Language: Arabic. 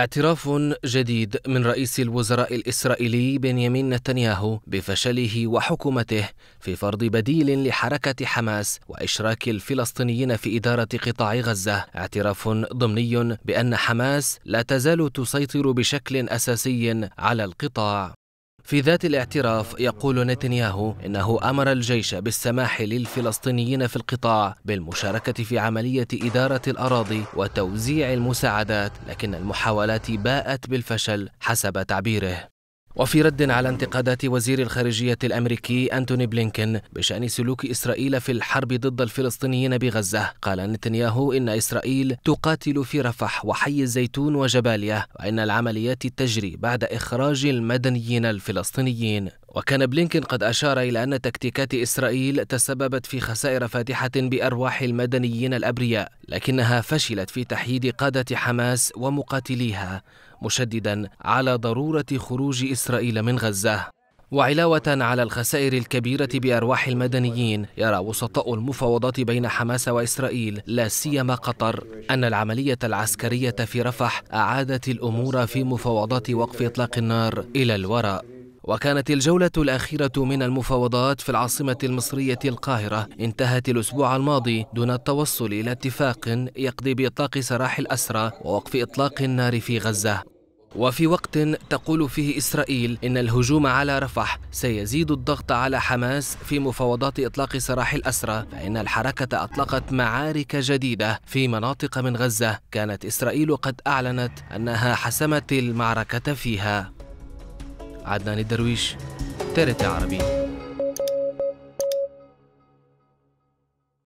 اعتراف جديد من رئيس الوزراء الاسرائيلي بنيامين نتنياهو بفشله وحكومته في فرض بديل لحركه حماس واشراك الفلسطينيين في اداره قطاع غزه، اعتراف ضمني بان حماس لا تزال تسيطر بشكل اساسي على القطاع. في ذات الاعتراف يقول نتنياهو انه امر الجيش بالسماح للفلسطينيين في القطاع بالمشاركه في عمليه اداره الاراضي وتوزيع المساعدات لكن المحاولات باءت بالفشل حسب تعبيره وفي رد على انتقادات وزير الخارجية الأمريكي أنتوني بلينكن بشأن سلوك إسرائيل في الحرب ضد الفلسطينيين بغزة قال نتنياهو إن إسرائيل تقاتل في رفح وحي الزيتون وجباليا وإن العمليات تجري بعد إخراج المدنيين الفلسطينيين وكان بلينكن قد أشار إلى أن تكتيكات إسرائيل تسببت في خسائر فادحة بأرواح المدنيين الأبرياء لكنها فشلت في تحييد قادة حماس ومقاتليها مشددا على ضرورة خروج إسرائيل من غزة وعلاوة على الخسائر الكبيرة بأرواح المدنيين يرى وسطاء المفاوضات بين حماس وإسرائيل لا سيما قطر أن العملية العسكرية في رفح أعادت الأمور في مفاوضات وقف إطلاق النار إلى الوراء وكانت الجولة الأخيرة من المفاوضات في العاصمة المصرية القاهرة انتهت الأسبوع الماضي دون التوصل إلى اتفاق يقضي بإطلاق سراح الأسرى ووقف إطلاق النار في غزة وفي وقت تقول فيه إسرائيل إن الهجوم على رفح سيزيد الضغط على حماس في مفاوضات إطلاق سراح الأسرى فإن الحركة أطلقت معارك جديدة في مناطق من غزة كانت إسرائيل قد أعلنت أنها حسمت المعركة فيها عدنان الدرويش ترتي عربي